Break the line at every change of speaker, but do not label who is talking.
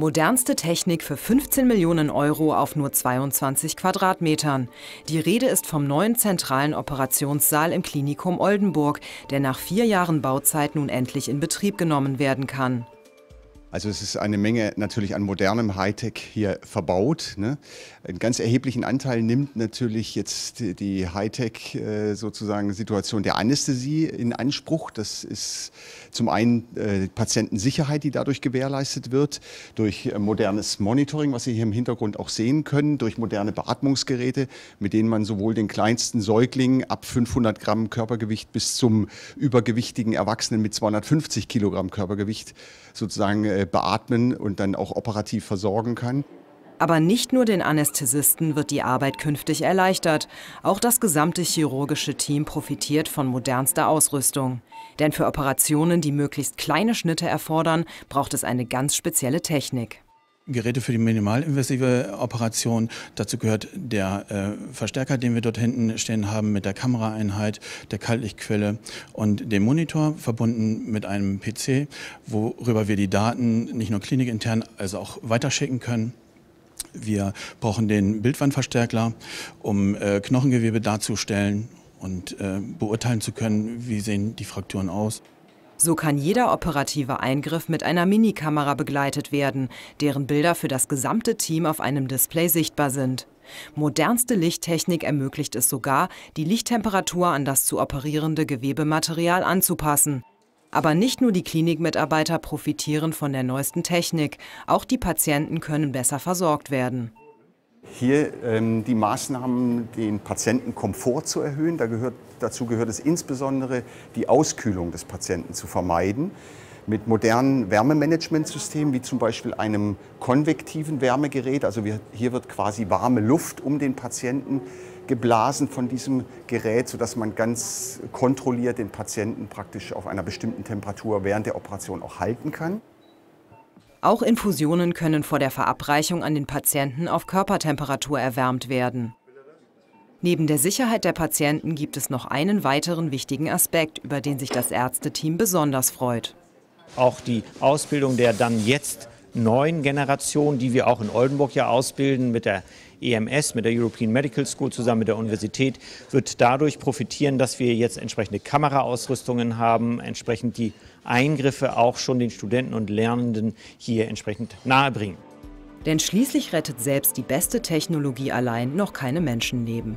Modernste Technik für 15 Millionen Euro auf nur 22 Quadratmetern. Die Rede ist vom neuen zentralen Operationssaal im Klinikum Oldenburg, der nach vier Jahren Bauzeit nun endlich in Betrieb genommen werden kann.
Also es ist eine Menge natürlich an modernem Hightech hier verbaut. Ne? Einen ganz erheblichen Anteil nimmt natürlich jetzt die Hightech äh, sozusagen Situation der Anästhesie in Anspruch. Das ist zum einen äh, Patientensicherheit, die dadurch gewährleistet wird, durch äh, modernes Monitoring, was Sie hier im Hintergrund auch sehen können, durch moderne Beatmungsgeräte, mit denen man sowohl den kleinsten Säugling ab 500 Gramm Körpergewicht bis zum übergewichtigen Erwachsenen mit 250 Kilogramm Körpergewicht
sozusagen äh, äh, beatmen und dann auch operativ versorgen kann. Aber nicht nur den Anästhesisten wird die Arbeit künftig erleichtert. Auch das gesamte chirurgische Team profitiert von modernster Ausrüstung. Denn für Operationen, die möglichst kleine Schnitte erfordern, braucht es eine ganz spezielle Technik.
Geräte für die minimalinvasive Operation. Dazu gehört der äh, Verstärker, den wir dort hinten stehen haben, mit der Kameraeinheit, der Kaltlichtquelle und dem Monitor, verbunden mit einem PC, worüber wir die Daten nicht nur klinikintern, also auch weiterschicken können. Wir brauchen den Bildwandverstärker, um äh, Knochengewebe darzustellen und äh, beurteilen zu können, wie sehen die Frakturen aus.
So kann jeder operative Eingriff mit einer Minikamera begleitet werden, deren Bilder für das gesamte Team auf einem Display sichtbar sind. Modernste Lichttechnik ermöglicht es sogar, die Lichttemperatur an das zu operierende Gewebematerial anzupassen. Aber nicht nur die Klinikmitarbeiter profitieren von der neuesten Technik, auch die Patienten können besser versorgt werden
hier ähm, die Maßnahmen, den Patientenkomfort zu erhöhen. Da gehört, dazu gehört es insbesondere, die Auskühlung des Patienten zu vermeiden. Mit modernen Wärmemanagementsystemen, wie zum Beispiel einem konvektiven Wärmegerät, also wir, hier wird quasi warme Luft um den Patienten geblasen von diesem Gerät, sodass man ganz kontrolliert den Patienten praktisch auf einer bestimmten Temperatur während der Operation auch halten kann.
Auch Infusionen können vor der Verabreichung an den Patienten auf Körpertemperatur erwärmt werden. Neben der Sicherheit der Patienten gibt es noch einen weiteren wichtigen Aspekt, über den sich das Ärzteteam besonders freut. Auch die Ausbildung der dann jetzt neuen Generation, die wir auch in Oldenburg ja ausbilden, mit der
EMS, mit der European Medical School zusammen mit der Universität, wird dadurch profitieren, dass wir jetzt entsprechende Kameraausrüstungen haben, entsprechend die Eingriffe auch schon den Studenten
und Lernenden hier entsprechend nahebringen. Denn schließlich rettet selbst die beste Technologie allein noch keine Menschenleben.